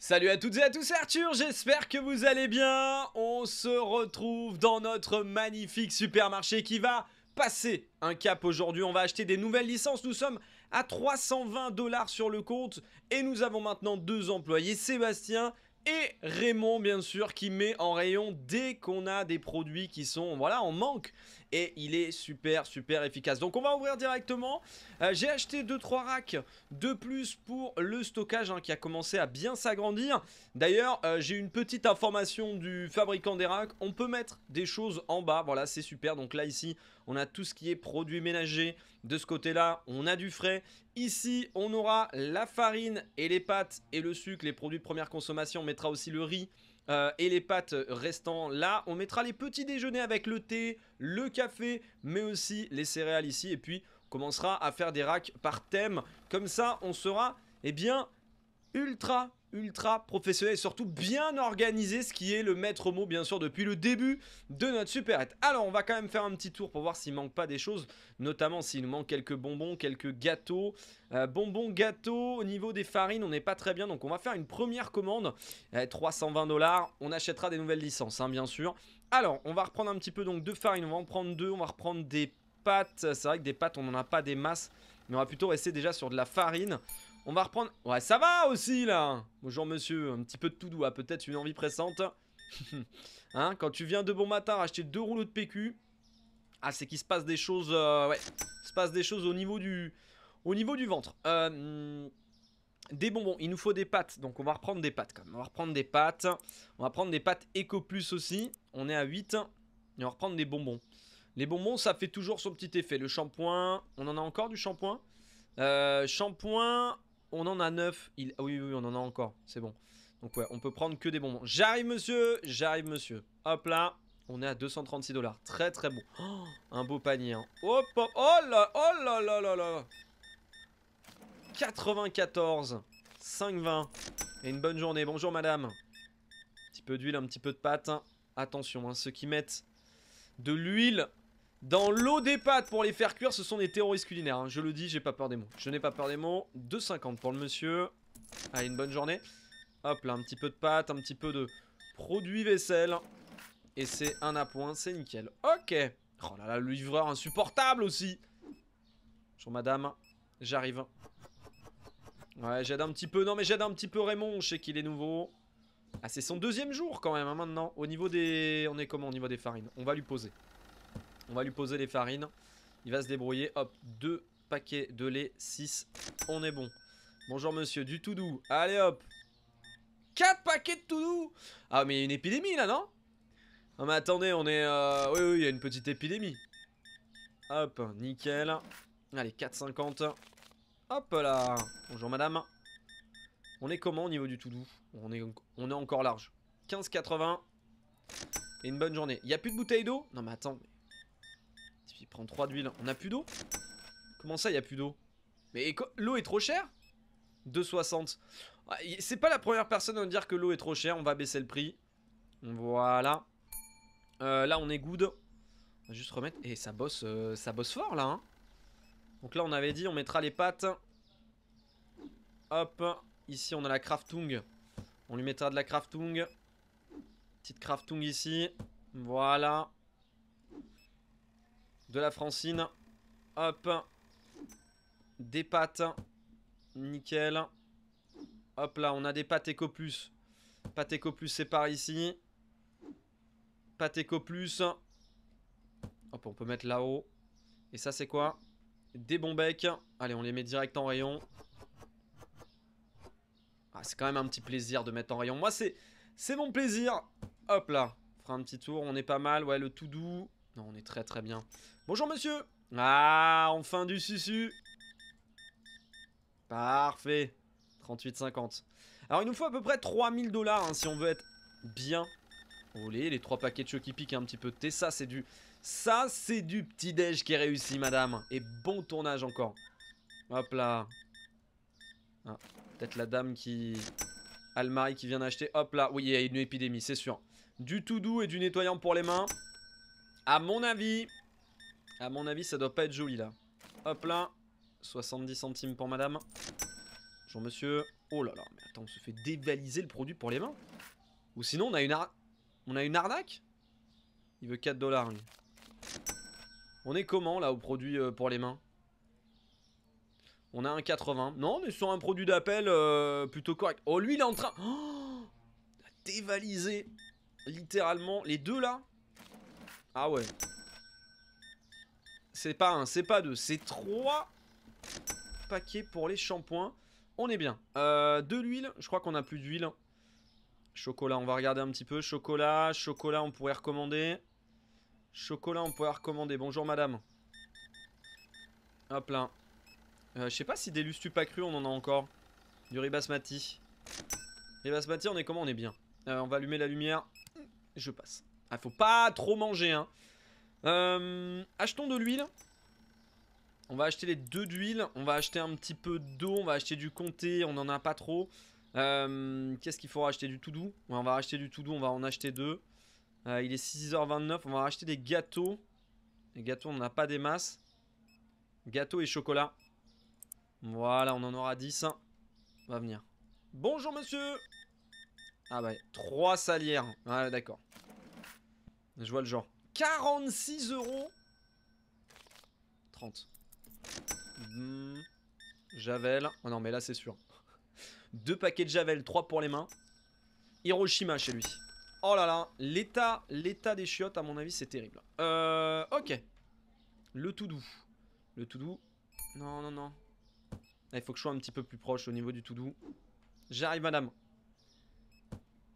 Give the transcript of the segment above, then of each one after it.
Salut à toutes et à tous, Arthur, j'espère que vous allez bien. On se retrouve dans notre magnifique supermarché qui va passer un cap aujourd'hui. On va acheter des nouvelles licences. Nous sommes à 320 dollars sur le compte et nous avons maintenant deux employés, Sébastien et Raymond bien sûr qui met en rayon dès qu'on a des produits qui sont voilà en manque et il est super super efficace. Donc on va ouvrir directement. Euh, j'ai acheté 2-3 racks de plus pour le stockage hein, qui a commencé à bien s'agrandir. D'ailleurs euh, j'ai une petite information du fabricant des racks. On peut mettre des choses en bas, voilà c'est super. Donc là ici on a tout ce qui est produits ménagers. De ce côté là on a du frais. Ici on aura la farine et les pâtes et le sucre, les produits de première consommation. On mettra aussi le riz euh, et les pâtes restant là. On mettra les petits déjeuners avec le thé, le café, mais aussi les céréales ici. Et puis, on commencera à faire des racks par thème. Comme ça, on sera, eh bien, ultra ultra professionnel et surtout bien organisé, ce qui est le maître mot bien sûr depuis le début de notre superette Alors on va quand même faire un petit tour pour voir s'il manque pas des choses, notamment s'il nous manque quelques bonbons, quelques gâteaux. Euh, bonbons, gâteaux, au niveau des farines on n'est pas très bien donc on va faire une première commande, 320 euh, dollars, on achètera des nouvelles licences hein, bien sûr. Alors on va reprendre un petit peu donc de farine, on va en prendre deux, on va reprendre des pâtes, c'est vrai que des pâtes on n'en a pas des masses mais on va plutôt rester déjà sur de la farine. On va reprendre... Ouais, ça va aussi, là Bonjour, monsieur. Un petit peu de tout doux, hein. peut-être une envie pressante. hein, quand tu viens de bon matin acheter deux rouleaux de PQ... Ah, c'est qu'il se passe des choses... Euh, ouais, il se passe des choses au niveau du... Au niveau du ventre. Euh, des bonbons, il nous faut des pâtes, donc on va reprendre des pâtes quand On va reprendre des pâtes, on va prendre des pâtes Eco Plus aussi. On est à 8, et on va reprendre des bonbons. Les bonbons, ça fait toujours son petit effet. Le shampoing, on en a encore du shampoing euh, Shampoing, on en a 9. Il... Ah oui, oui, oui, on en a encore. C'est bon. Donc ouais, on peut prendre que des bonbons. J'arrive, monsieur J'arrive, monsieur. Hop là. On est à 236 dollars. Très, très bon. Oh, un beau panier. Hein. Hop, Oh là, oh là là là là. 94. 5,20. Et une bonne journée. Bonjour, madame. Un petit peu d'huile, un petit peu de pâte. Hein. Attention, hein, ceux qui mettent de l'huile dans l'eau des pâtes pour les faire cuire, ce sont des terroristes culinaires. Hein. Je le dis, j'ai pas peur des mots. Je n'ai pas peur des mots. 2,50 pour le monsieur. Allez, une bonne journée. Hop là, un petit peu de pâte, un petit peu de produits vaisselle. Et c'est un appoint, c'est nickel. Ok. Oh là là, le livreur insupportable aussi. Bonjour madame, j'arrive. Ouais, j'aide un petit peu. Non mais j'aide un petit peu Raymond, je sais qu'il est nouveau. Ah, c'est son deuxième jour quand même hein, maintenant. Au niveau des... On est comment au niveau des farines On va lui poser. On va lui poser les farines. Il va se débrouiller. Hop, deux paquets de lait, 6. On est bon. Bonjour monsieur, du tout doux. Allez hop Quatre paquets de tout doux Ah mais il y a une épidémie là non Non mais attendez on est... Euh, oui oui il y a une petite épidémie. Hop, nickel. Allez 4,50. Hop là Bonjour madame. On est comment au niveau du tout doux on est, on est encore large. 15,80. Et une bonne journée. Il n'y a plus de bouteille d'eau Non mais attends, il prend 3 d'huile. On a plus d'eau Comment ça, il n'y a plus d'eau Mais l'eau est trop chère 2,60. Ah, c'est pas la première personne à me dire que l'eau est trop chère. On va baisser le prix. Voilà. Euh, là, on est good. On va juste remettre. Et ça bosse, euh, ça bosse fort, là. Hein. Donc là, on avait dit, on mettra les pâtes. Hop. Ici, on a la craftung. On lui mettra de la craftung. Petite craftung ici. Voilà. De la francine. Hop. Des pâtes. Nickel. Hop là, on a des pâtes éco Pâtes éco plus, c'est par ici. Pâtes éco Hop, on peut mettre là-haut. Et ça, c'est quoi Des bons becs. Allez, on les met direct en rayon. Ah, c'est quand même un petit plaisir de mettre en rayon. Moi, c'est mon plaisir. Hop là. On fera un petit tour. On est pas mal. Ouais, le tout doux on est très très bien. Bonjour monsieur Ah, enfin du susu Parfait 38,50. Alors il nous faut à peu près 3000 dollars hein, si on veut être bien. Olé, les trois paquets de chocs qui piquent un petit peu de thé. Ça, c'est du... Ça, c'est du petit-déj qui est réussi, madame. Et bon tournage encore. Hop là. Ah, peut-être la dame qui... Almari qui vient d'acheter. Hop là. Oui, il y a une épidémie, c'est sûr. Du tout doux et du nettoyant pour les mains. À mon avis, à mon avis, ça doit pas être joli là. Hop là, 70 centimes pour madame. Bonjour monsieur. Oh là là, mais attends, on se fait dévaliser le produit pour les mains. Ou sinon, on a une, on a une arnaque Il veut 4 dollars, On est comment, là, au produit euh, pour les mains On a un 80. Non, on est sur un produit d'appel euh, plutôt correct. Oh, lui, il est en train... Oh dévaliser, littéralement, les deux, là ah ouais. C'est pas un, c'est pas deux, c'est trois paquets pour les shampoings. On est bien. Euh, de l'huile, je crois qu'on a plus d'huile. Chocolat, on va regarder un petit peu. Chocolat, chocolat, on pourrait recommander. Chocolat, on pourrait recommander. Bonjour madame. Hop là. Euh, je sais pas si des lustus pas crus, on en a encore. Du ribasmati. Ribasmati, on est comment On est bien. Euh, on va allumer la lumière. Je passe. Ah, faut pas trop manger, hein. euh, achetons de l'huile. On va acheter les deux d'huile. On va acheter un petit peu d'eau. On va acheter du comté. On n'en a pas trop. Euh, qu'est-ce qu'il faut acheter Du tout doux. on va acheter du tout doux. On va en acheter deux. Euh, il est 6h29. On va acheter des gâteaux. Les gâteaux, on n'en a pas des masses. Gâteaux et chocolat. Voilà, on en aura 10. Hein. On va venir. Bonjour, monsieur. Ah, bah, trois salières. Ah d'accord. Je vois le genre. 46 euros 30. Mhm. Javel. Oh non, mais là, c'est sûr. Deux paquets de Javel, trois pour les mains. Hiroshima chez lui. Oh là là, l'état l'état des chiottes, à mon avis, c'est terrible. Euh, ok. Le tout doux. Le tout doux. Non, non, non. Il faut que je sois un petit peu plus proche au niveau du tout doux. J'arrive, madame.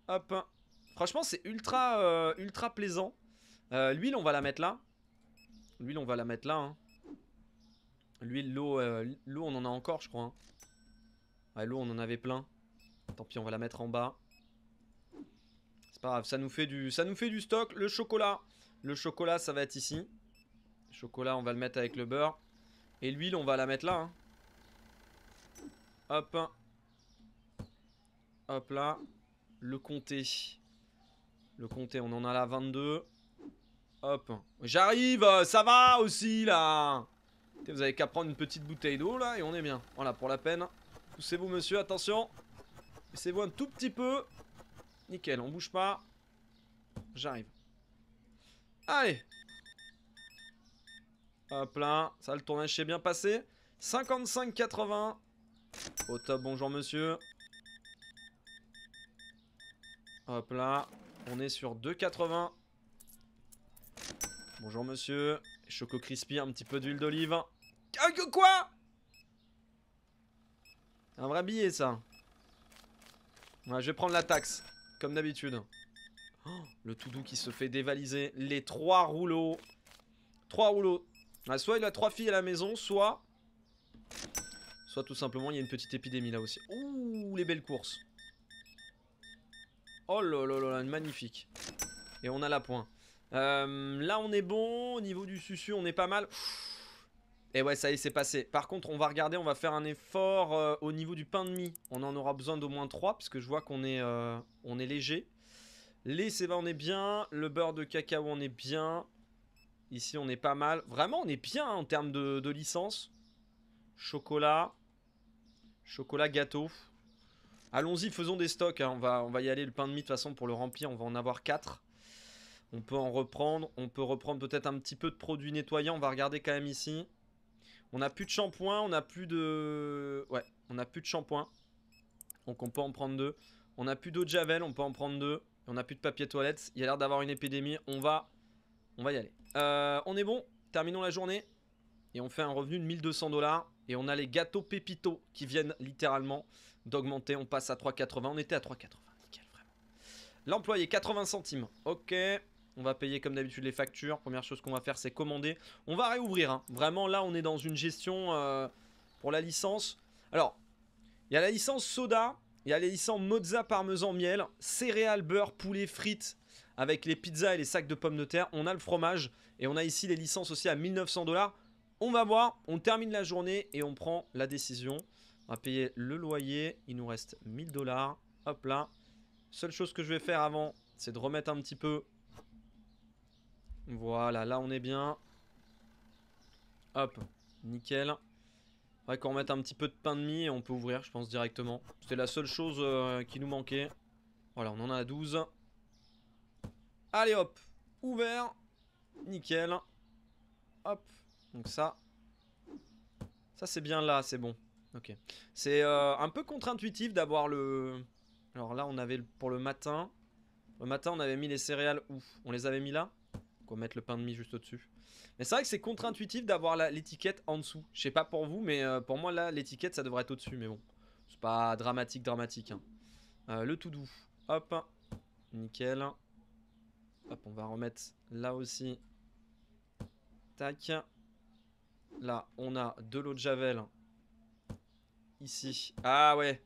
Hop. Franchement, c'est ultra, euh, ultra plaisant. Euh, l'huile, on va la mettre là. L'huile, on va la mettre là. Hein. L'huile, l'eau, euh, l'eau, on en a encore, je crois. Hein. Ouais, l'eau, on en avait plein. Tant pis, on va la mettre en bas. C'est pas grave, ça nous, fait du, ça nous fait du stock. Le chocolat, le chocolat, ça va être ici. Le chocolat, on va le mettre avec le beurre. Et l'huile, on va la mettre là. Hein. Hop. Hop là. Le comté. Le compter, on en a là 22. Hop. J'arrive, euh, ça va aussi là Vous avez qu'à prendre une petite bouteille d'eau là et on est bien. Voilà, pour la peine. Poussez-vous monsieur, attention. Laissez-vous un tout petit peu. Nickel, on bouge pas. J'arrive. Allez Hop là, ça le tournage s'est bien passé. 55-80. Au top, bonjour monsieur. Hop là, on est sur 2,80. Bonjour monsieur. Choco crispy, un petit peu d'huile d'olive. quoi Un vrai billet ça. je vais prendre la taxe, comme d'habitude. Oh, le tout doux qui se fait dévaliser. Les trois rouleaux. Trois rouleaux. soit il a trois filles à la maison, soit... Soit tout simplement il y a une petite épidémie là aussi. Ouh, les belles courses. Oh là magnifique. Et on a la pointe. Euh, là, on est bon. Au niveau du susu, on est pas mal. Et ouais, ça y est, c'est passé. Par contre, on va regarder, on va faire un effort euh, au niveau du pain de mie. On en aura besoin d'au moins 3, puisque je vois qu'on est, euh, on est léger. Les cébas, on est bien. Le beurre de cacao, on est bien. Ici, on est pas mal. Vraiment, on est bien hein, en termes de, de licence. Chocolat. Chocolat gâteau. Allons-y, faisons des stocks. Hein. On, va, on va y aller, le pain de mie, de toute façon, pour le remplir, on va en avoir 4. On peut en reprendre. On peut reprendre peut-être un petit peu de produits nettoyants. On va regarder quand même ici. On n'a plus de shampoing, on n'a plus de... Ouais, on n'a plus de shampoing. Donc on peut en prendre deux. On n'a plus d'eau de javel, on peut en prendre deux. On n'a plus de papier toilette. Il y a l'air d'avoir une épidémie. On va, on va y aller. Euh, on est bon. Terminons la journée. Et on fait un revenu de 1200 dollars. Et on a les gâteaux Pépito qui viennent littéralement d'augmenter. On passe à 3,80. On était à 3,80. Nickel, vraiment. L'employé, 80 centimes. Ok. On va payer comme d'habitude les factures. Première chose qu'on va faire, c'est commander. On va réouvrir. Hein. Vraiment, là, on est dans une gestion euh, pour la licence. Alors, il y a la licence soda. Il y a les licences mozza parmesan miel. Céréales, beurre, poulet, frites. Avec les pizzas et les sacs de pommes de terre. On a le fromage. Et on a ici les licences aussi à 1900 dollars. On va voir. On termine la journée et on prend la décision. On va payer le loyer. Il nous reste 1000 dollars. Hop là. Seule chose que je vais faire avant, c'est de remettre un petit peu. Voilà, là on est bien. Hop, nickel. Faudrait qu'on remette un petit peu de pain de mie et on peut ouvrir, je pense, directement. C'était la seule chose euh, qui nous manquait. Voilà, on en a 12. Allez hop, ouvert. Nickel. Hop, donc ça. Ça c'est bien là, c'est bon. Ok. C'est euh, un peu contre-intuitif d'avoir le... Alors là, on avait pour le matin... Le matin, on avait mis les céréales où On les avait mis là On mettre le pain de mie juste au-dessus. Mais c'est vrai que c'est contre-intuitif d'avoir l'étiquette en dessous. Je sais pas pour vous, mais euh, pour moi, là, l'étiquette, ça devrait être au-dessus. Mais bon, c'est pas dramatique, dramatique. Hein. Euh, le tout doux. Hop. Nickel. Hop, on va remettre là aussi. Tac. Là, on a de l'eau de javel ici. Ah ouais.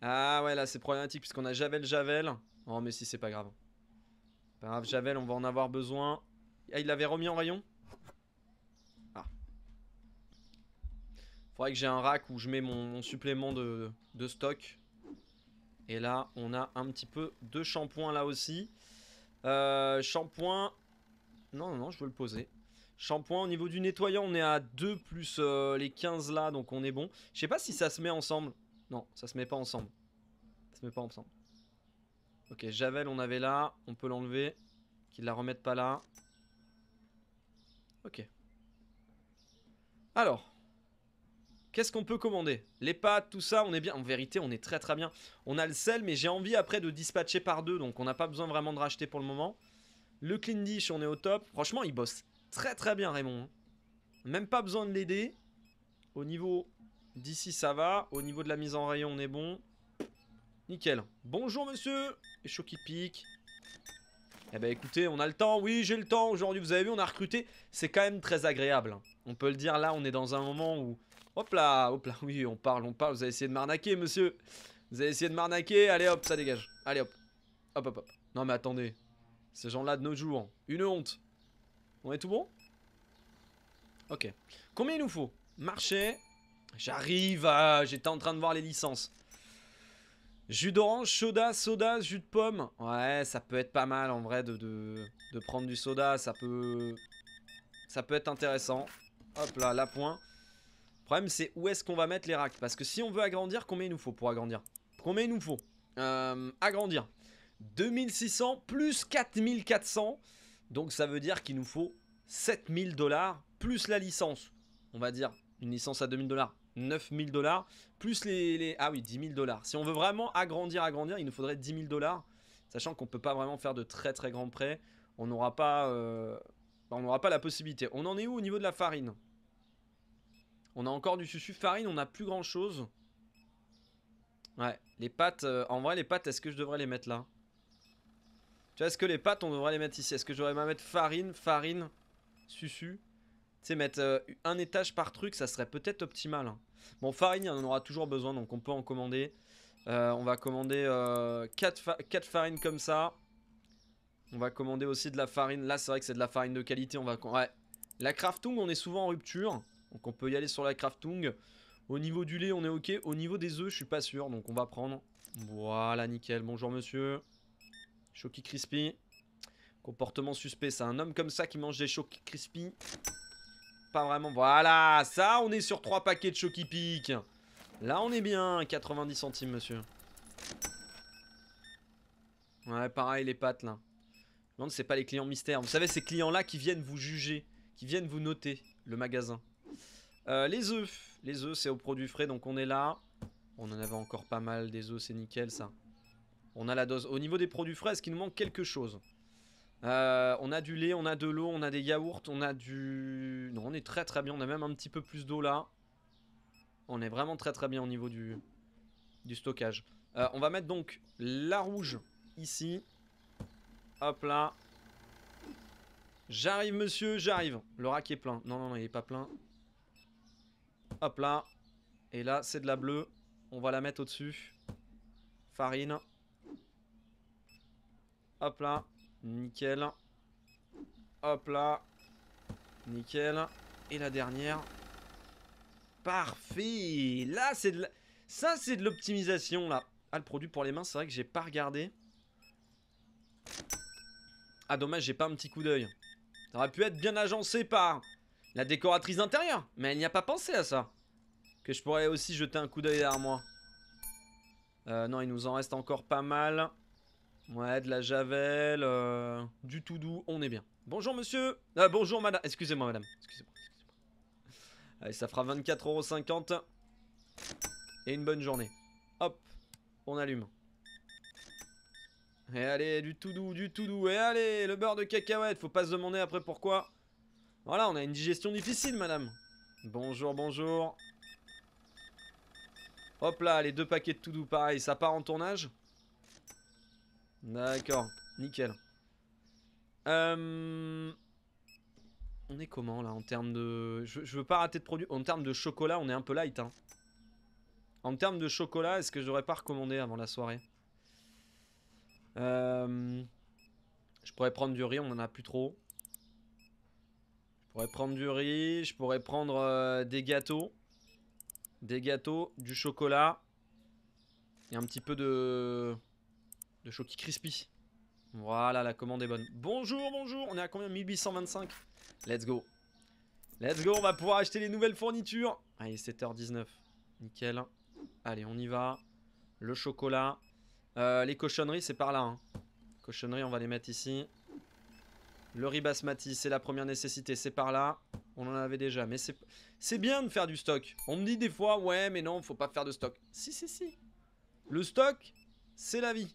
Ah ouais, là c'est problématique puisqu'on a Javel Javel. Oh mais si, c'est pas grave. Pas grave, Javel, on va en avoir besoin. Ah, il l'avait remis en rayon Ah. Faudrait que j'ai un rack où je mets mon, supplément de, de, stock. Et là, on a un petit peu de shampoing là aussi. Euh, shampoing... Non, non, non, je veux le poser. Shampoing au niveau du nettoyant, on est à 2 plus euh, les 15 là, donc on est bon. Je sais pas si ça se met ensemble. Non, ça se met pas ensemble. Ça se met pas ensemble. Ok, Javel, on avait là. On peut l'enlever. Qu'il la remette pas là. Ok. Alors. Qu'est-ce qu'on peut commander Les pâtes, tout ça, on est bien. En vérité, on est très très bien. On a le sel, mais j'ai envie après de dispatcher par deux. Donc on n'a pas besoin vraiment de racheter pour le moment. Le clean dish, on est au top. Franchement, il bosse Très très bien Raymond. Même pas besoin de l'aider. Au niveau d'ici ça va. Au niveau de la mise en rayon on est bon. Nickel. Bonjour monsieur Et qui pique. Eh ben écoutez, on a le temps, oui j'ai le temps, aujourd'hui vous avez vu, on a recruté, c'est quand même très agréable. Hein. On peut le dire, là on est dans un moment où... Hop là, hop là, oui on parle, on parle, vous avez essayé de m'arnaquer monsieur Vous avez essayé de m'arnaquer, allez hop, ça dégage, allez hop Hop hop hop, non mais attendez, ces gens là de nos jours, une honte on est tout bon Ok. Combien il nous faut Marché. J'arrive J'étais en train de voir les licences. Jus d'orange, soda, soda, jus de pomme. Ouais, ça peut être pas mal en vrai de, de, prendre du soda. Ça peut... Ça peut être intéressant. Hop là, la pointe. Le problème, c'est où est-ce qu'on va mettre les racks Parce que si on veut agrandir, combien il nous faut pour agrandir Combien il nous faut euh, Agrandir. 2600 plus 4400. Donc ça veut dire qu'il nous faut 7000 dollars plus la licence. On va dire une licence à 2000 dollars, 9000 dollars, plus les, Ah oui, 10 000 dollars. Si on veut vraiment agrandir, agrandir, il nous faudrait 10 000 dollars, sachant qu'on ne peut pas vraiment faire de très très grands prêts. On n'aura pas, euh, bah, on n'aura pas la possibilité. On en est où au niveau de la farine On a encore du susu farine, on n'a plus grand-chose. Ouais, les pâtes, euh, en vrai les pâtes, est-ce que je devrais les mettre là tu vois, est-ce que les pâtes, on devrait les mettre ici Est-ce que j'aurais même mettre farine, farine, susu Tu sais, mettre euh, un étage par truc, ça serait peut-être optimal. Hein. Bon, farine, on en aura toujours besoin, donc on peut en commander. Euh, on va commander 4, euh, farines comme ça. On va commander aussi de la farine. Là, c'est vrai que c'est de la farine de qualité. On va ouais. La craftung, on est souvent en rupture. Donc on peut y aller sur la craftung. Au niveau du lait, on est ok. Au niveau des œufs, je suis pas sûr. Donc on va prendre. Voilà, nickel. Bonjour, monsieur. Choki Crispy. Comportement suspect, c'est un homme comme ça qui mange des Choki Crispy. Pas vraiment. Voilà, ça, on est sur 3 paquets de Choki Peak, Là, on est bien, 90 centimes, monsieur. Ouais, pareil, les pattes, là. non c'est pas les clients mystères. Vous savez, ces clients-là qui viennent vous juger, qui viennent vous noter le magasin. Euh, les œufs. Les œufs, c'est au produit frais, donc on est là. On en avait encore pas mal des œufs, c'est nickel, ça. On a la dose. Au niveau des produits frais, est-ce qu'il nous manque quelque chose euh, on a du lait, on a de l'eau, on a des yaourts, on a du... Non, on est très très bien, on a même un petit peu plus d'eau là. On est vraiment très très bien au niveau du, stockage. Euh, on va mettre donc la rouge ici. Hop là. J'arrive monsieur, j'arrive. Le rack est plein. Non, non, non, il est pas plein. Hop là. Et là, c'est de la bleue. On va la mettre au-dessus. Farine. Hop là. Nickel. Hop là. Nickel. Et la dernière. Parfait Là, c'est de Ça, c'est de l'optimisation, là. Ah, le produit pour les mains, c'est vrai que j'ai pas regardé. Ah, dommage, j'ai pas un petit coup d'œil. Ça aurait pu être bien agencé par la décoratrice d'intérieur. Mais elle n'y a pas pensé à ça. Que je pourrais aussi jeter un coup d'œil derrière moi. Euh, non, il nous en reste encore pas mal. Ouais, de la javel, euh, du tout doux, on est bien. Bonjour monsieur euh, Bonjour madame, excusez-moi madame. Excusez-moi, Allez, ça fera 24,50€ et une bonne journée. Hop, on allume. Et allez, du tout doux, du tout doux. Et allez, le beurre de cacahuète, faut pas se demander après pourquoi. Voilà, on a une digestion difficile, madame. Bonjour, bonjour. Hop là, les deux paquets de tout doux, pareil, ça part en tournage D'accord, nickel. Euh, on est comment là en termes de... Je, veux pas rater de produit. En termes de chocolat, on est un peu light. Hein. En termes de chocolat, est-ce que j'aurais pas recommandé avant la soirée euh, Je pourrais prendre du riz, on en a plus trop. Je pourrais prendre du riz, je pourrais prendre euh, des gâteaux. Des gâteaux, du chocolat. Et un petit peu de de qui Crispy. Voilà, la commande est bonne. Bonjour, bonjour, on est à combien 1825 Let's go. Let's go, on va pouvoir acheter les nouvelles fournitures. est 7h19. Nickel. Allez, on y va. Le chocolat. Euh, les cochonneries, c'est par là. Hein. Cochonneries, on va les mettre ici. Le Ribasmati, c'est la première nécessité, c'est par là. On en avait déjà, mais c'est bien de faire du stock. On me dit des fois, ouais, mais non, faut pas faire de stock. Si, si, si. Le stock, c'est la vie.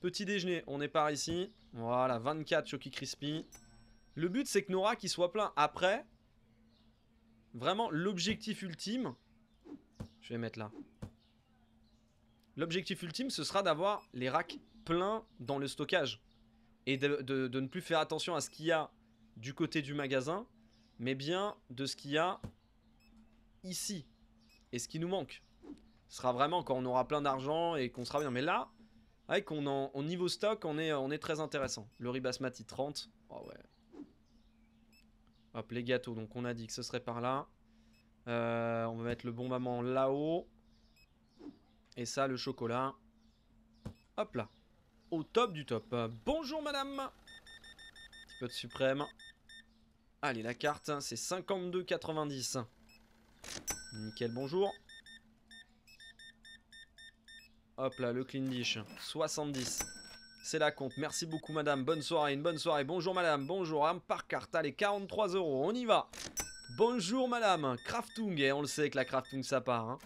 Petit déjeuner, on est par ici. Voilà, 24 Chucky Crispy. Le but, c'est que nos racks soient pleins. Après, vraiment, l'objectif ultime... Je vais mettre là. L'objectif ultime, ce sera d'avoir les racks pleins dans le stockage. Et de, de ne plus faire attention à ce qu'il y a du côté du magasin, mais bien de ce qu'il y a ici. Et ce qui nous manque. Ce sera vraiment quand on aura plein d'argent et qu'on sera bien. Mais là, avec on en, au niveau stock, on est, on est très intéressant. Le riz basmati 30. Oh ah ouais. Hop, les gâteaux. Donc on a dit que ce serait par là. Euh, on va mettre le bon maman là-haut. Et ça, le chocolat. Hop là. Au top du top. Euh, bonjour madame. petit peu suprême. Allez, la carte, hein, c'est 52,90. Nickel, bonjour. Hop là, le clean dish. 70. C'est la compte. Merci beaucoup, madame. Bonne soirée, une bonne soirée. Bonjour, madame. Bonjour, par carte. Allez, 43 euros. On y va. Bonjour, madame. Craftung. Et eh, on le sait que la Craftung, ça part. Hein.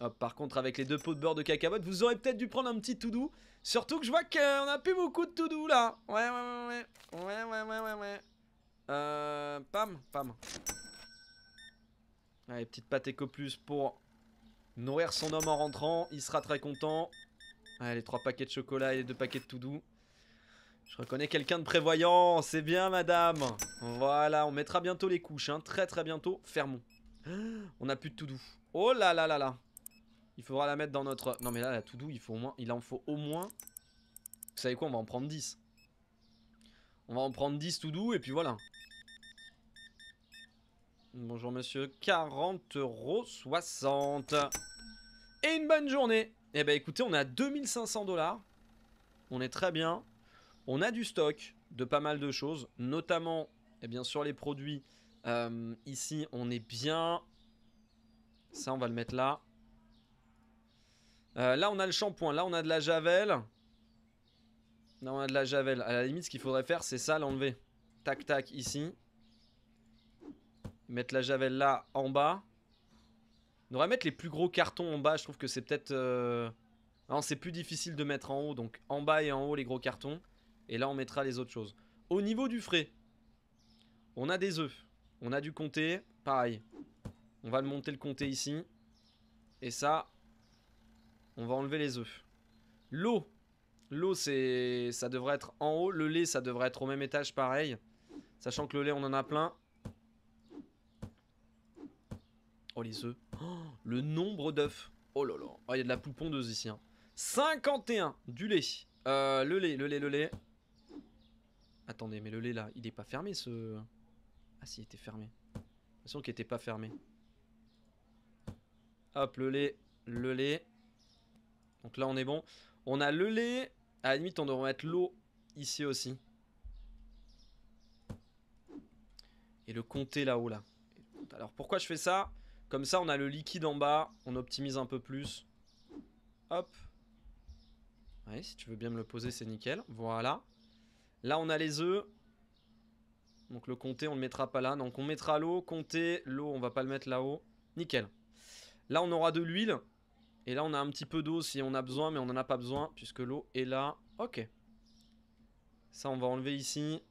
Hop, par contre, avec les deux pots de beurre de cacahuète, vous aurez peut-être dû prendre un petit tout doux. Surtout que je vois qu'on a plus beaucoup de tout doux là. Ouais, ouais, ouais, ouais. Ouais, ouais, ouais, ouais, ouais. Euh. Pam, pam. Allez, petite pâte éco plus pour Nourrir son homme en rentrant, il sera très content. Allez, les trois paquets de chocolat et les deux paquets de tout doux. Je reconnais quelqu'un de prévoyant, c'est bien madame. Voilà, on mettra bientôt les couches, hein. très très bientôt. Fermons. On n'a plus de tout doux. Oh là là là là. Il faudra la mettre dans notre... Non mais là, la tout doux, il, faut au moins... il en faut au moins... Vous savez quoi, on va en prendre 10. On va en prendre 10 tout doux et puis voilà. Bonjour monsieur, 40 euros Et une bonne journée Eh ben écoutez, on a 2500 dollars. On est très bien. On a du stock de pas mal de choses, notamment, eh bien, sûr les produits. Euh, ici, on est bien. Ça, on va le mettre là. Euh, là, on a le shampoing. Là, on a de la javel. Là, on a de la javel. À la limite, ce qu'il faudrait faire, c'est ça, l'enlever. Tac, tac, ici mettre la javel là en bas. On devrait mettre les plus gros cartons en bas. Je trouve que c'est peut-être... Euh, non, c'est plus difficile de mettre en haut. Donc en bas et en haut, les gros cartons. Et là, on mettra les autres choses. Au niveau du frais, on a des œufs. On a du comté. Pareil. On va le monter le comté ici. Et ça, on va enlever les œufs. L'eau. L'eau, c'est ça devrait être en haut. Le lait, ça devrait être au même étage, pareil. Sachant que le lait, on en a plein. Oh, les œufs. le nombre d'œufs. Oh là là. Oh, il y a de la poupondeuse ici. 51 hein. du lait. Euh, le lait, le lait, le lait. Attendez, mais le lait là, il est pas fermé ce. Ah si, il était fermé. Attention qu'il était pas fermé. Hop, le lait, le lait. Donc là, on est bon. On a le lait. À la limite, on devrait mettre l'eau ici aussi. Et le compter là-haut là. Alors pourquoi je fais ça comme ça, on a le liquide en bas. On optimise un peu plus. Hop. si tu veux bien me le poser, c'est nickel. Voilà. Là, on a les œufs. Donc le comté, on le mettra pas là. Donc on mettra l'eau, comté, l'eau, on va pas le mettre là-haut. Nickel. Là, on aura de l'huile. Et là, on a un petit peu d'eau si on a besoin, mais on n'en a pas besoin puisque l'eau est là. Ok. Ça, on va enlever ici.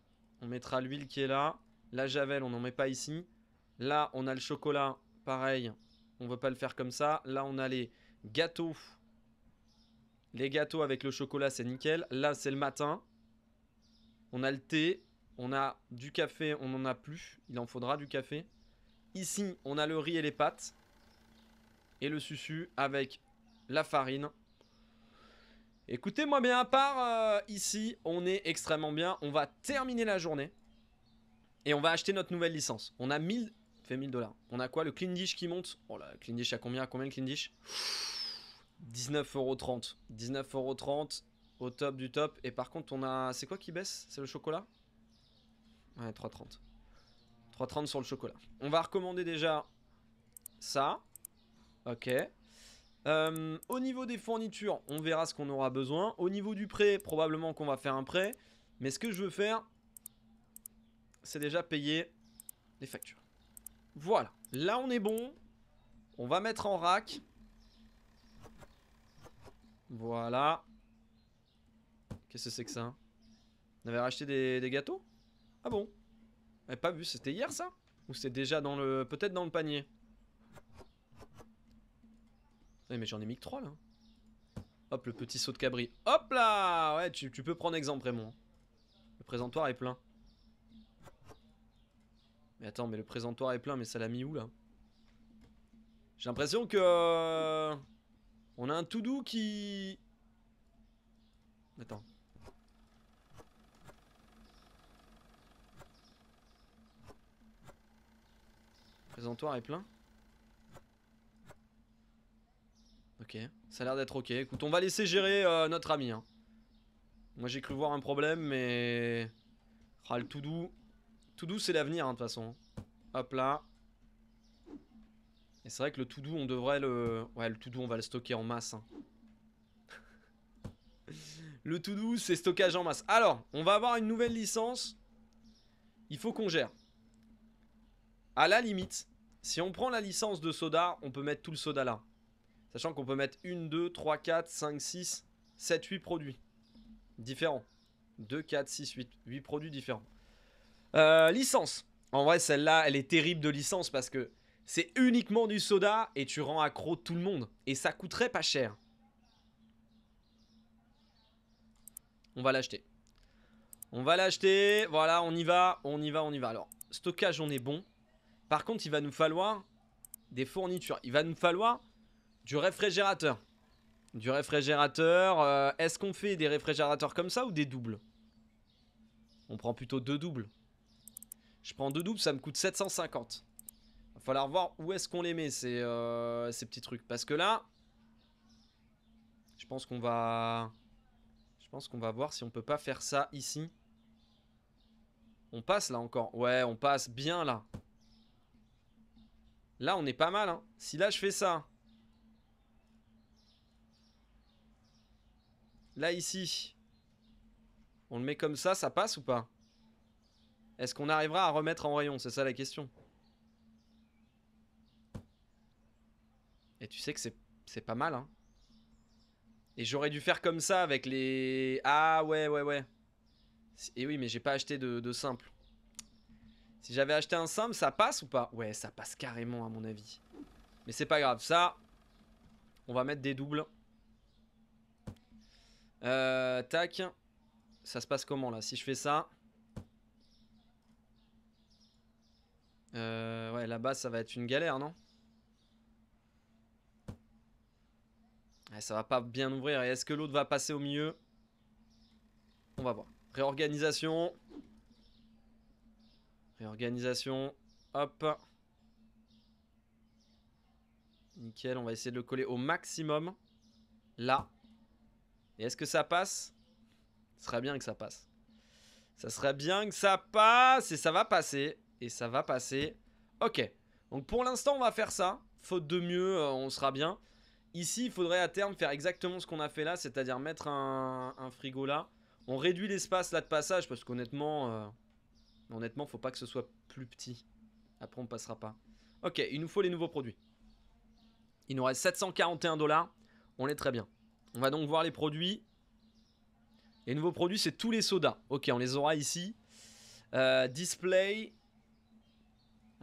On mettra l'huile qui est là. La javel, on n'en met pas ici. Là, on a le chocolat. Pareil, on ne veut pas le faire comme ça. Là, on a les gâteaux. Les gâteaux avec le chocolat, c'est nickel. Là, c'est le matin. On a le thé. On a du café, on n'en a plus. Il en faudra du café. Ici, on a le riz et les pâtes. Et le susu avec la farine. Écoutez-moi bien, à part euh, ici, on est extrêmement bien. On va terminer la journée. Et on va acheter notre nouvelle licence. On a 1000 fait 1000 dollars. On a quoi Le clean dish qui monte. Oh là, clean dish à combien combien le clean dish 19,30€. 19,30€ au top du top. Et par contre, on a. C'est quoi qui baisse C'est le chocolat Ouais, 3,30. 3,30 sur le chocolat. On va recommander déjà ça. Ok. Euh, au niveau des fournitures, on verra ce qu'on aura besoin. Au niveau du prêt, probablement qu'on va faire un prêt. Mais ce que je veux faire, c'est déjà payer les factures. Voilà, là on est bon. On va mettre en rack. Voilà. Qu'est-ce que c'est que ça On avait racheté des, gâteaux Ah bon J'avais pas vu, c'était hier ça Ou c'est déjà dans le... peut-être dans le panier eh, mais j'en ai mis que 3 là. Hop, le petit saut de cabri. Hop là Ouais, tu, tu peux prendre exemple Raymond. Le présentoir est plein. Mais attends, mais le présentoir est plein, mais ça l'a mis où là J'ai l'impression que... Euh, on a un tout doux qui... Attends. Le présentoir est plein Ok, ça a l'air d'être ok. Écoute, on va laisser gérer euh, notre ami. Hein. Moi j'ai cru voir un problème, mais... Ah, le tout doux. Tout doux, c'est l'avenir, hein, de toute façon. Hop là. Et c'est vrai que le tout doux, on devrait le... Ouais, le tout doux, on va le stocker en masse. Hein. le tout doux, c'est stockage en masse. Alors, on va avoir une nouvelle licence. Il faut qu'on gère. À la limite, si on prend la licence de soda, on peut mettre tout le soda là. Sachant qu'on peut mettre 1, 2, 3, 4, 5, 6, 7, 8 produits différents. 2, 4, 6, 8. 8 produits différents. Euh, licence. En vrai, celle-là, elle est terrible de licence parce que c'est uniquement du soda et tu rends accro tout le monde. Et ça coûterait pas cher. On va l'acheter. On va l'acheter. Voilà, on y va, on y va, on y va. Alors, stockage, on est bon. Par contre, il va nous falloir des fournitures. Il va nous falloir du réfrigérateur. Du réfrigérateur. Euh, est-ce qu'on fait des réfrigérateurs comme ça ou des doubles On prend plutôt deux doubles. Je prends deux doubles, ça me coûte 750. Va falloir voir où est-ce qu'on les met, ces, euh, ces petits trucs. Parce que là, je pense qu'on va... Je pense qu'on va voir si on peut pas faire ça ici. On passe là encore. Ouais, on passe bien là. Là, on est pas mal. Hein. Si là, je fais ça. Là, ici. On le met comme ça, ça passe ou pas est-ce qu'on arrivera à remettre en rayon C'est ça la question. Et tu sais que c'est pas mal, hein. Et j'aurais dû faire comme ça avec les... Ah ouais, ouais, ouais. Et oui, mais j'ai pas acheté de, de simple. Si j'avais acheté un simple, ça passe ou pas Ouais, ça passe carrément à mon avis. Mais c'est pas grave, ça... On va mettre des doubles. Euh, tac. Ça se passe comment là Si je fais ça... Euh, ouais, là-bas, ça va être une galère, non ouais, Ça va pas bien ouvrir. Et est-ce que l'autre va passer au milieu On va voir. Réorganisation. Réorganisation. Hop. Nickel, on va essayer de le coller au maximum. Là. Et est-ce que ça passe Ce serait bien que ça passe. Ça serait bien que ça passe et ça va passer et ça va passer. Ok, donc pour l'instant on va faire ça, faute de mieux euh, on sera bien. Ici il faudrait à terme faire exactement ce qu'on a fait là, c'est-à-dire mettre un, frigo là. On réduit l'espace là de passage parce qu'honnêtement, il euh, honnêtement faut pas que ce soit plus petit. Après on passera pas. Ok, il nous faut les nouveaux produits. Il nous reste 741 dollars, on est très bien. On va donc voir les produits. Les nouveaux produits c'est tous les sodas. Ok, on les aura ici. Euh, display,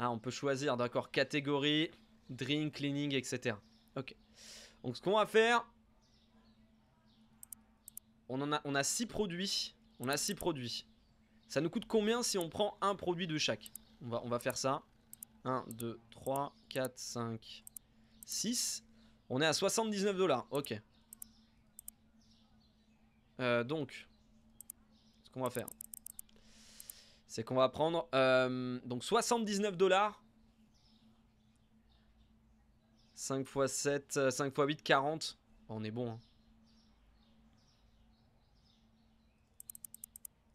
ah on peut choisir, d'accord, catégorie, drink, cleaning, etc. Ok. Donc ce qu'on va faire, on, en a, on a 6 produits. On a 6 produits. Ça nous coûte combien si on prend un produit de chaque on va, on va faire ça. 1, 2, 3, 4, 5, 6. On est à 79 dollars. Ok. Euh, donc, ce qu'on va faire, c'est qu'on va prendre euh, donc 79 dollars. 5 x 7, 5 x 8, 40. On est bon. Hein.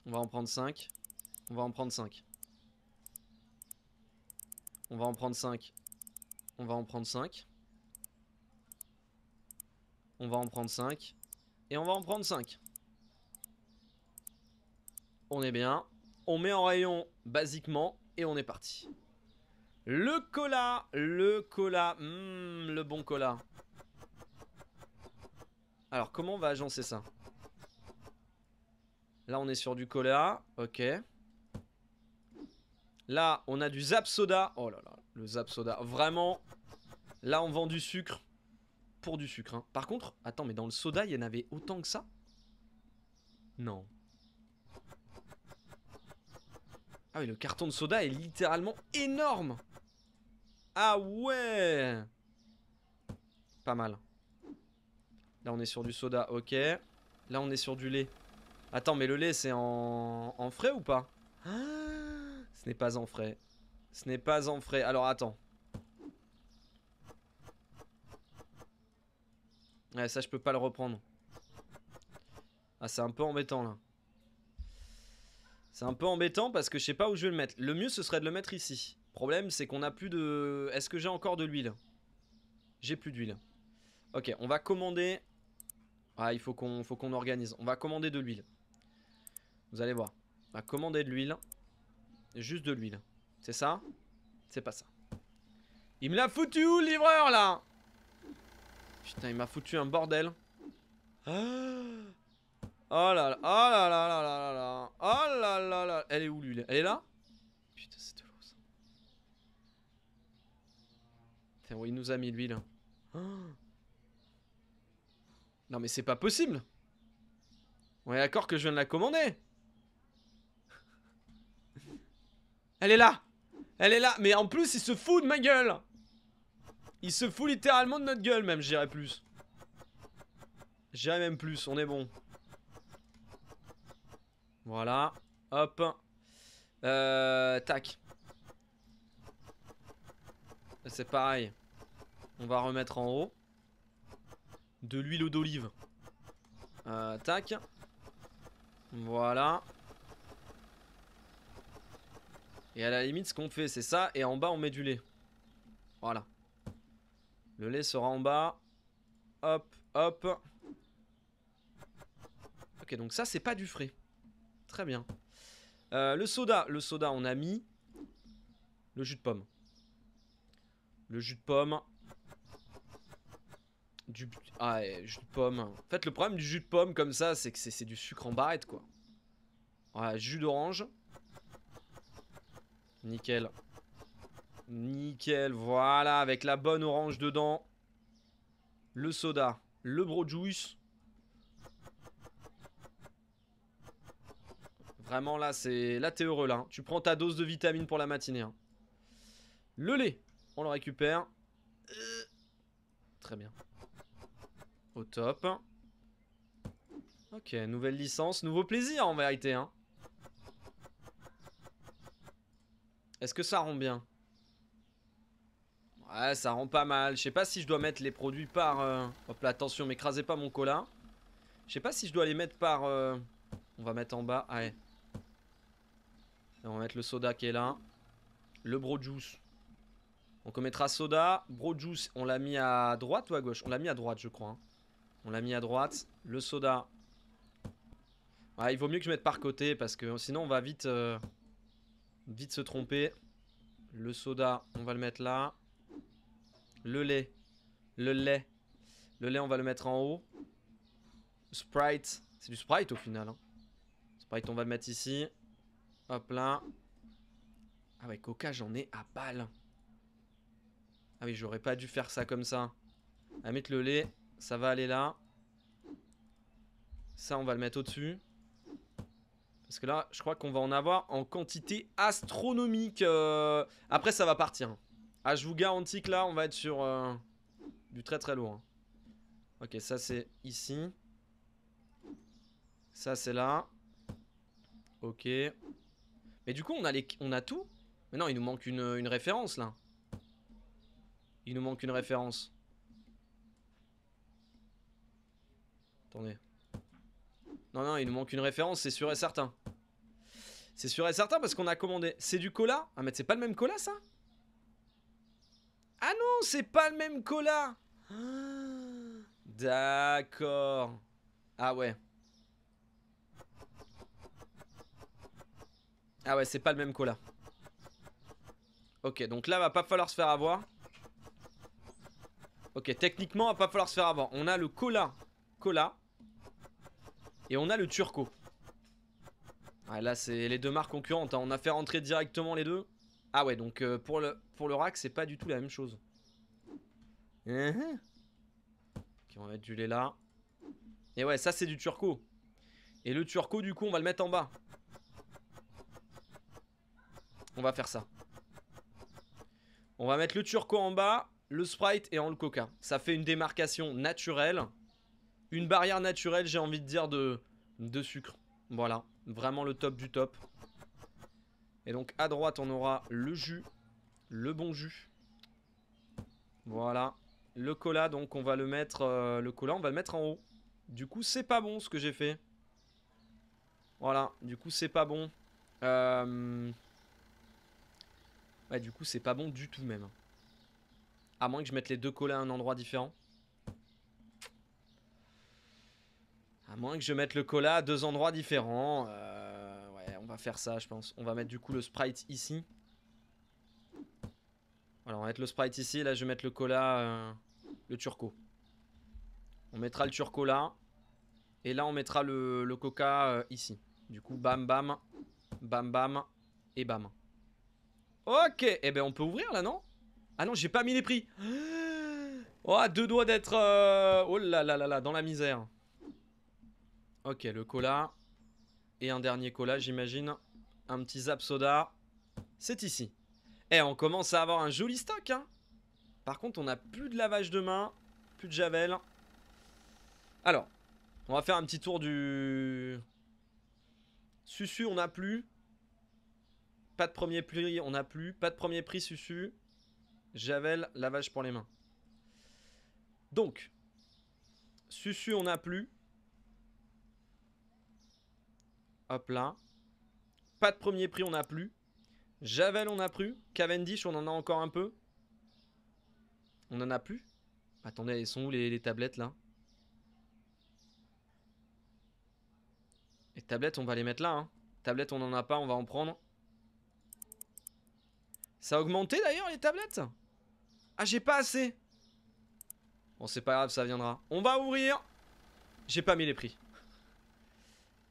On va en prendre 5. On va en prendre 5. On va en prendre 5. On va en prendre 5. On va en prendre 5. Et on va en prendre 5. On est bien on met en rayon basiquement et on est parti. Le cola, le cola, hmm, le bon cola. Alors comment on va agencer ça Là on est sur du cola, ok. Là on a du zap soda, oh là là, le zap soda, vraiment. Là on vend du sucre pour du sucre. Hein. Par contre, attends mais dans le soda il y en avait autant que ça Non. Ah oui, le carton de soda est littéralement énorme Ah ouais Pas mal. Là, on est sur du soda, ok. Là, on est sur du lait. Attends, mais le lait, c'est en... en frais ou pas ah, Ce n'est pas en frais. Ce n'est pas en frais. Alors, attends. Ouais, ça, je peux pas le reprendre. Ah, c'est un peu embêtant, là. C'est un peu embêtant parce que je sais pas où je vais le mettre. Le mieux, ce serait de le mettre ici. Problème, c'est qu'on a plus de... Est-ce que j'ai encore de l'huile J'ai plus d'huile. Ok, on va commander... Ah, il faut qu'on qu'on organise. On va commander de l'huile. Vous allez voir. On va commander de l'huile. Juste de l'huile. C'est ça C'est pas ça. Il me l'a foutu où, le livreur, là Putain, il m'a foutu un bordel. Ah Oh là là, oh là là là là là Oh là là là Elle est où lui Elle est là Putain, c'est de l'eau ça. il nous a mis lui là Non mais c'est pas possible On est d'accord que je viens de la commander Elle est là Elle est là Mais en plus, il se fout de ma gueule Il se fout littéralement de notre gueule même, j'irais plus. J'irais même plus, on est bon. Voilà. Hop. Euh, tac. C'est pareil. On va remettre en haut. De l'huile d'olive. Euh, tac. Voilà. Et à la limite, ce qu'on fait, c'est ça. Et en bas, on met du lait. Voilà. Le lait sera en bas. Hop, hop. Ok, donc ça, c'est pas du frais. Très bien. Euh, le soda. Le soda, on a mis. Le jus de pomme. Le jus de pomme. Du... Ah, jus de pomme. En fait, le problème du jus de pomme comme ça, c'est que c'est du sucre en barrette, quoi. Voilà, jus d'orange. Nickel. Nickel, voilà, avec la bonne orange dedans. Le soda, le bro juice. Vraiment, là, c'est là t'es heureux, là. Hein. Tu prends ta dose de vitamine pour la matinée. Hein. Le lait, on le récupère. Très bien. Au top. Ok, nouvelle licence, nouveau plaisir en vérité. Hein. Est-ce que ça rend bien Ouais, ça rend pas mal. Je sais pas si je dois mettre les produits par... Euh, hop là, attention, m'écrasez pas mon cola. Je sais pas si je dois les mettre par... Euh, on va mettre en bas. Ouais on va mettre le soda qui est là. Le bro juice. on commettra soda. Bro juice, on l'a mis à droite ou à gauche On l'a mis à droite, je crois. Hein. On l'a mis à droite. Le soda. il vaut mieux que je mette par côté parce que sinon on va vite, euh, vite se tromper. Le soda, on va le mettre là. Le lait. Le lait. Le lait, on va le mettre en haut. Sprite. C'est du Sprite au final. Hein. Sprite, on va le mettre ici. Hop là. Ah ouais, Coca, j'en ai à balle. Ah oui, j'aurais pas dû faire ça comme ça. À mettre le lait, ça va aller là. Ça, on va le mettre au-dessus. Parce que là, je crois qu'on va en avoir en quantité astronomique. Euh, après, ça va partir. Ah, je vous garantis que là, on va être sur euh, du très très lourd. Hein. Ok, ça c'est ici. Ça c'est là. Ok. Mais du coup, on a, les... on a tout Mais non, il nous manque une, référence, là. Il nous manque une référence. Attendez. Non, non, il nous manque une référence, c'est sûr et certain. C'est sûr et certain parce qu'on a commandé. C'est du cola Ah, mais c'est pas le même cola, ça Ah non, c'est pas le même cola ah! D'accord. Ah ouais. Ah ouais, c'est pas le même cola. Ok, donc là, va pas falloir se faire avoir. Ok, techniquement, va pas falloir se faire avoir. On a le cola, cola, et on a le turco. Ouais là, c'est les deux marques concurrentes. Hein. On a fait rentrer directement les deux. Ah ouais, donc euh, pour, le, pour le rack, c'est pas du tout la même chose. Uh-huh. ok, on va mettre du lait là. Et ouais, ça, c'est du turco. Et le turco, du coup, on va le mettre en bas. On va faire ça. On va mettre le turco en bas, le sprite et en le coca. Ça fait une démarcation naturelle. Une barrière naturelle, j'ai envie de dire, de, de sucre. Voilà, vraiment le top du top. Et donc à droite, on aura le jus, le bon jus. Voilà. Le cola, donc on va le mettre, euh, le cola, on va le mettre en haut. Du coup, c'est pas bon ce que j'ai fait. Voilà, du coup, c'est pas bon. Euh du coup, c'est pas bon du tout même. À moins que je mette les deux colas à un endroit différent. À moins que je mette le cola à deux endroits différents. Euh, ouais, on va faire ça, je pense. On va mettre du coup le sprite ici. Voilà, on va mettre le sprite ici. Là, je vais mettre le cola, euh, le turco. On mettra le turco là. Et là, on mettra le, coca euh, ici. Du coup, bam, bam, bam, bam et bam. Ok, eh ben on peut ouvrir là, non Ah non, j'ai pas mis les prix. Oh, deux doigts d'être... Euh, oh là là là là, dans la misère. Ok, le cola. Et un dernier cola, j'imagine. Un petit zap soda. C'est ici. Eh, on commence à avoir un joli stock, hein Par contre, on a plus de lavage de main, plus de javel. Alors, on va faire un petit tour du... Susu, on a plus. Pas de premier prix, on n'a plus. Pas de premier prix, Susu. Javel, lavage pour les mains. Donc, Susu, on n'a plus. Hop là. Pas de premier prix, on n'a plus. Javel, on n'a plus. Cavendish, on en a encore un peu. On en a plus Attendez, elles sont où les, tablettes là Les tablettes, on va les mettre là. Hein. Tablettes, on n'en a pas, on va en prendre. Ça a augmenté d'ailleurs les tablettes Ah j'ai pas assez Bon c'est pas grave ça viendra On va ouvrir J'ai pas mis les prix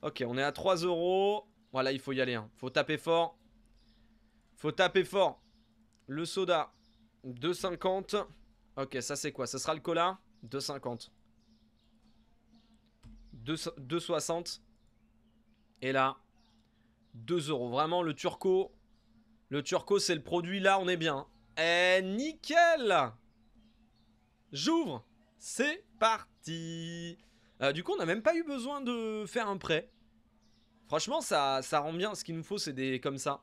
Ok on est à 3 euros Voilà il faut y aller hein. Faut taper fort Faut taper fort Le soda 2,50 Ok ça c'est quoi Ça sera le cola 2,50 2,60 Et là 2 euros Vraiment le turco le turco, c'est le produit. Là, on est bien. Eh, nickel J'ouvre. C'est parti. Euh, du coup, on n'a même pas eu besoin de faire un prêt. Franchement, ça, ça rend bien. Ce qu'il nous faut, c'est des comme ça.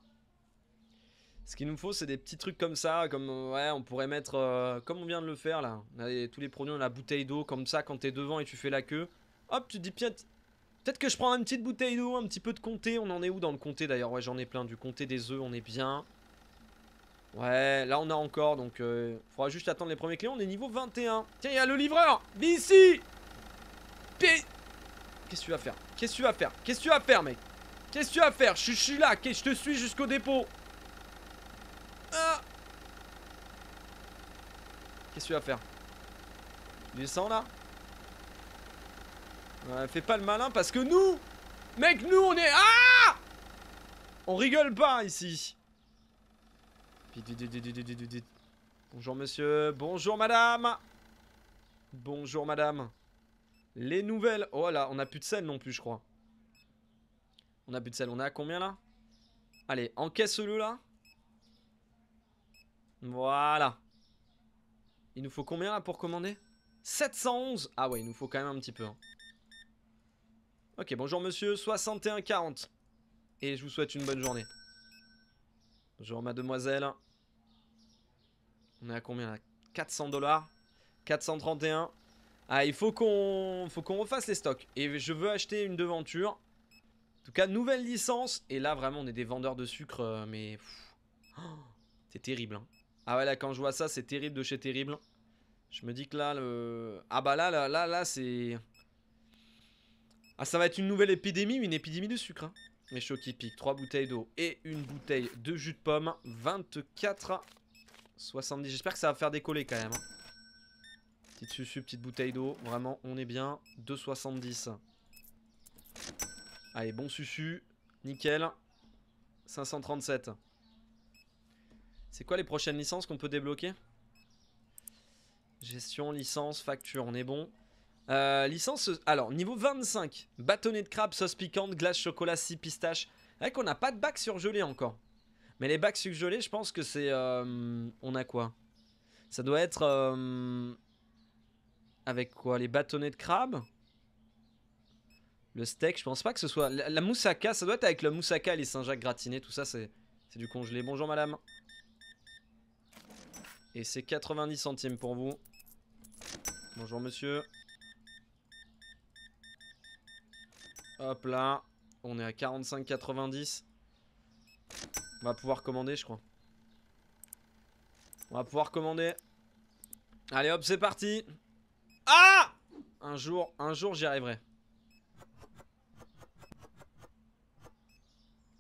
Ce qu'il nous faut, c'est des petits trucs comme ça. Comme, euh, ouais, on pourrait mettre... Euh, comme on vient de le faire, là. tous les produits, on a la bouteille d'eau, comme ça, quand t'es devant et tu fais la queue. Hop, tu dis, piète. Peut-être que je prends une petite bouteille d'eau, un petit peu de comté. On en est où dans le comté d'ailleurs Ouais, j'en ai plein. Du comté des œufs, on est bien. Ouais, là on a encore, donc euh, faudra juste attendre les premiers clients. On est niveau 21. Tiens, il y a le livreur Ici Qu'est-ce que tu vas faire Qu'est-ce que tu vas faire Qu'est-ce que tu vas faire, mec Qu'est-ce que tu vas faire Je suis là, je te suis jusqu'au dépôt. Ah Qu'est-ce que tu vas faire Descends là fais pas le malin parce que nous Mec, nous on est... Ah On rigole pas ici. Bonjour monsieur, bonjour madame Bonjour madame Les nouvelles... Oh là, on a plus de sel non plus je crois. On a plus de sel, on est à combien là Allez, encaisse-le là. Voilà. Il nous faut combien là pour commander 711 Ah ouais, il nous faut quand même un petit peu. Hein. Ok, bonjour monsieur, 6140. Et je vous souhaite une bonne journée. Bonjour mademoiselle. On est à combien là 400 dollars 431. Ah, il faut qu'on faut qu'on refasse les stocks. Et je veux acheter une devanture. En tout cas, nouvelle licence. Et là, vraiment, on est des vendeurs de sucre, euh, mais... c'est terrible. Hein. Ah ouais, là, quand je vois ça, c'est terrible de chez terrible. Je me dis que là, le... Ah bah là, là, là, là, c'est... Ah, ça va être une nouvelle épidémie, une épidémie de sucre. Hein. Les chocs qui piquent, 3 bouteilles d'eau et une bouteille de jus de pomme. 24 70. J'espère que ça va faire décoller quand même. Hein. Petite susu, petite bouteille d'eau. Vraiment, on est bien. 2,70. Allez, bon susu. Nickel. 537. C'est quoi les prochaines licences qu'on peut débloquer Gestion, licence, facture, on est bon. Euh, licence, alors niveau 25, Bâtonnets de crabe, sauce piquante, glace, chocolat, 6 pistaches. C'est qu'on n'a pas de bac surgelé encore. Mais les bacs surgelés, je pense que c'est... Euh, on a quoi Ça doit être... Euh, avec quoi Les bâtonnets de crabe Le steak, je pense pas que ce soit... La, moussaka, ça doit être avec le moussaka les Saint-Jacques gratinés, tout ça c'est du congelé. Bonjour madame. Et c'est 90 centimes pour vous. Bonjour monsieur. Hop là. On est à 45,90. On va pouvoir commander, je crois. On va pouvoir commander. Allez, hop, c'est parti. Ah Un jour, un jour, j'y arriverai.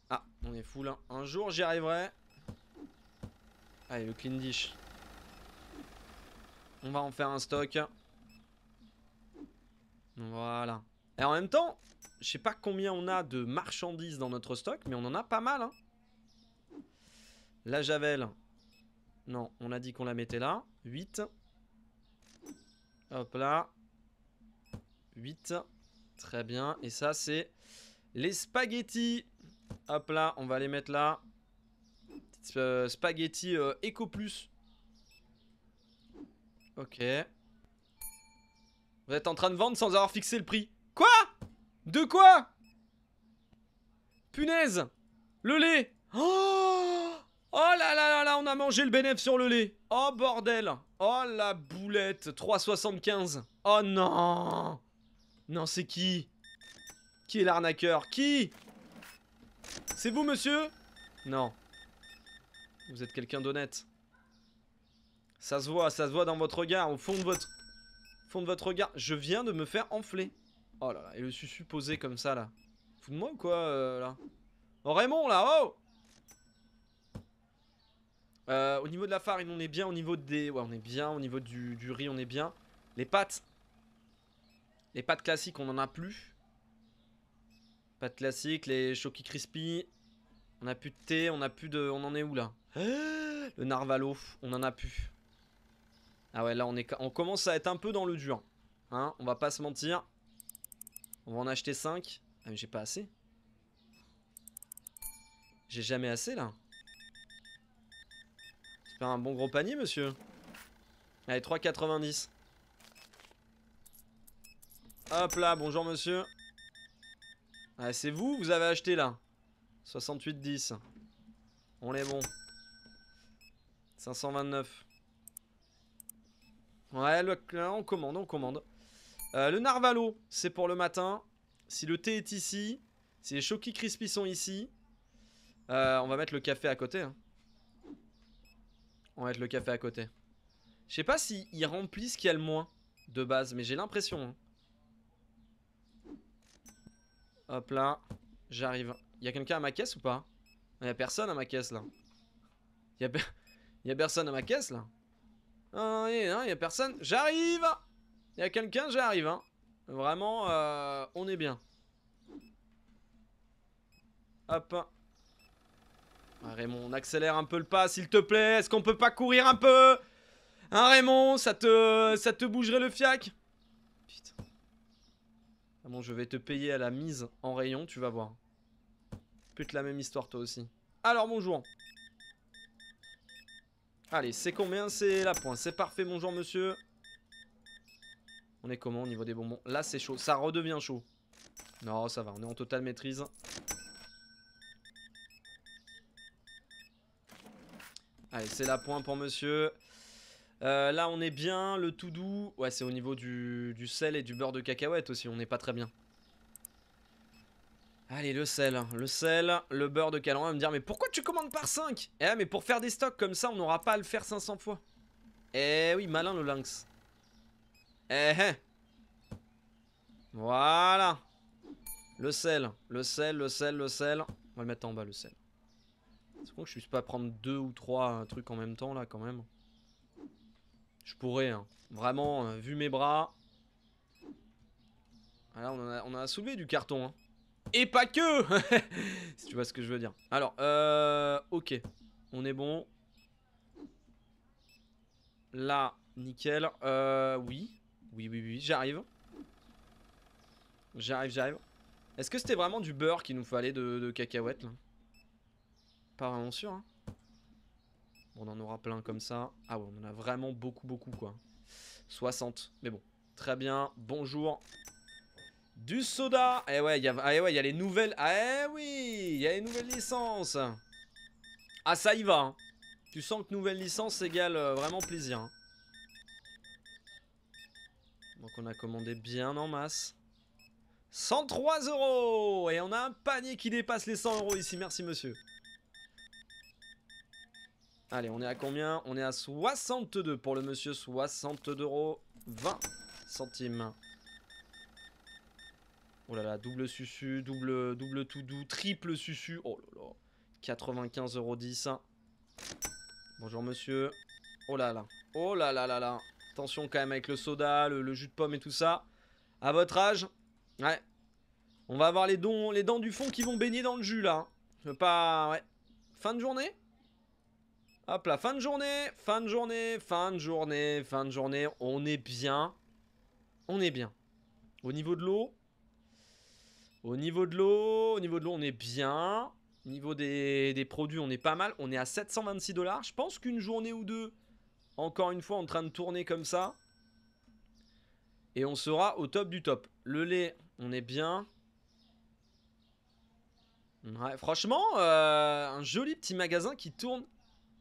Ah, on est full. Hein. Un jour, j'y arriverai. Allez, le clean dish. On va en faire un stock. Voilà. Et en même temps, je sais pas combien on a de marchandises dans notre stock, mais on en a pas mal. Hein. La javel. Non, on a dit qu'on la mettait là. 8. Hop là. 8. Très bien. Et ça, c'est les spaghettis. Hop là, on va les mettre là. Euh, spaghettis euh, Eco Plus. Ok. Vous êtes en train de vendre sans avoir fixé le prix. Quoi de quoi Punaise Le lait Oh, oh là là là là, on a mangé le bénéf sur le lait Oh bordel Oh la boulette 3,75 Oh non Non, c'est qui Qui est l'arnaqueur Qui C'est vous, monsieur Non. Vous êtes quelqu'un d'honnête. Ça se voit, ça se voit dans votre regard, au fond de votre... Fond de votre regard. Je viens de me faire enfler. Oh là là, et le susu posé comme ça là. Fous de moi ou quoi euh, là Oh Raymond là, oh euh, Au niveau de la farine, on est bien. Au niveau des. Ouais, on est bien. Au niveau du, riz, on est bien. Les pâtes. Les pâtes classiques, on en a plus. Pâtes classiques, les Choki Crispy. On a plus de thé, on a plus de. On en est où là Le narvalo, on en a plus. Ah ouais, là on est. On commence à être un peu dans le dur. Hein, on va pas se mentir. On va en acheter 5. Ah mais j'ai pas assez. J'ai jamais assez là. C'est pas un bon gros panier monsieur. Allez 3,90. Hop là, bonjour monsieur. Ah, c'est vous, vous avez acheté là. 68,10. On est bon. 529. Ouais, on commande, on commande. Euh, le narvalo, c'est pour le matin. Si le thé est ici, si les Choki Crispy sont ici, euh, on va mettre le café à côté. Hein. On va mettre le café à côté. Je sais pas s'ils si remplissent ce qu'il y a le moins de base, mais j'ai l'impression. Hein. Hop là, j'arrive. Y a quelqu'un à ma caisse ou pas Y'a a personne à ma caisse là. Y a, personne à ma caisse là. Ah, non, hein, y a personne. J'arrive il y a quelqu'un, j'arrive. Hein. Vraiment, euh, on est bien. Hop. Ah, Raymond, on accélère un peu le pas, s'il te plaît. Est-ce qu'on peut pas courir un peu Hein, Raymond Ça te, ça te bougerait le fiac Putain. Ah bon, je vais te payer à la mise en rayon, tu vas voir. Putain, la même histoire, toi aussi. Alors, bonjour. Allez, c'est combien C'est la pointe. C'est parfait, bonjour, monsieur. On est comment au niveau des bonbons Là, c'est chaud. Ça redevient chaud. Non, ça va. On est en totale maîtrise. Allez, c'est la pointe pour monsieur. Euh, là, on est bien. Le tout doux. Ouais, c'est au niveau du, sel et du beurre de cacahuète aussi. On n'est pas très bien. Allez, le sel. Le sel, le beurre de on va me dire, mais pourquoi tu commandes par 5 Eh, mais pour faire des stocks comme ça, on n'aura pas à le faire 500 fois. Eh oui, malin le lynx. Eh, eh. Voilà. Le sel, le sel, le sel, le sel. On va le mettre en bas, le sel. C'est bon que je puisse pas prendre deux ou trois euh, trucs en même temps, là, quand même. Je pourrais, hein. Vraiment, euh, vu mes bras. Alors, ah, on a, a soulevé du carton, hein. Et pas que Si tu vois ce que je veux dire. Alors, euh... Ok. On est bon. Là, nickel. Euh... Oui. Oui, oui, oui, j'arrive. J'arrive, j'arrive. Est-ce que c'était vraiment du beurre qu'il nous fallait de, cacahuètes, là Pas vraiment sûr, hein. on en aura plein comme ça. Ah ouais, on en a vraiment beaucoup, beaucoup, quoi. 60, mais bon. Très bien, bonjour. Du soda Eh ouais, il y, a, eh ouais, y a les nouvelles... eh oui, il y a les nouvelles licences Ah, ça y va, hein. Tu sens que nouvelle licence égale euh, vraiment plaisir. Hein. Donc on a commandé bien en masse. 103 euros Et on a un panier qui dépasse les 100 euros ici, merci monsieur. Allez, on est à combien On est à 62 pour le monsieur, 62 euros 20 centimes. Oh là là, double susu, double, double tout doux, triple susu. Oh là là, 95 euros 10. Bonjour monsieur. Oh là là, oh là là là là. Attention quand même avec le soda, le, jus de pomme et tout ça. À votre âge, ouais. On va avoir les, les dents du fond qui vont baigner dans le jus là. Hein. Je veux pas... Ouais. Fin de journée Hop là, fin de journée, fin de journée, fin de journée, fin de journée. On est bien. On est bien. Au niveau de l'eau. Au niveau de l'eau, au niveau de l'eau, on est bien. Au niveau des, des produits, on est pas mal. On est à 726 dollars. Je pense qu'une journée ou deux encore une fois en train de tourner comme ça. Et on sera au top du top. Le lait, on est bien. franchement, euh, un joli petit magasin qui tourne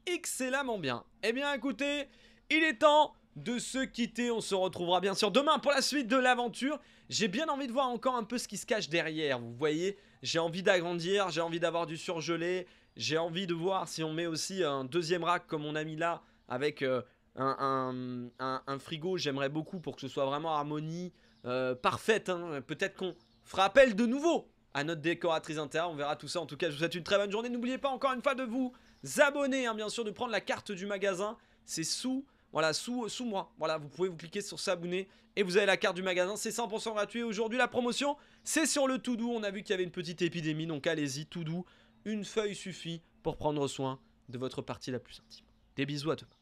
excellemment bien. Eh bien, écoutez, il est temps de se quitter. On se retrouvera bien sûr demain pour la suite de l'aventure. J'ai bien envie de voir encore un peu ce qui se cache derrière. Vous voyez, j'ai envie d'agrandir, j'ai envie d'avoir du surgelé. J'ai envie de voir si on met aussi un deuxième rack comme on a mis là avec euh, un, frigo, j'aimerais beaucoup pour que ce soit vraiment harmonie euh, parfaite. Hein. Peut-être qu'on fera appel de nouveau à notre décoratrice interne. on verra tout ça. En tout cas, je vous souhaite une très bonne journée. N'oubliez pas encore une fois de vous abonner, hein, bien sûr, de prendre la carte du magasin. C'est sous voilà, sous, sous moi. Voilà, vous pouvez vous cliquer sur s'abonner et vous avez la carte du magasin. C'est 100% gratuit. Aujourd'hui, la promotion, c'est sur le tout doux. On a vu qu'il y avait une petite épidémie, donc allez-y, tout doux. Une feuille suffit pour prendre soin de votre partie la plus intime. Des bisous à demain.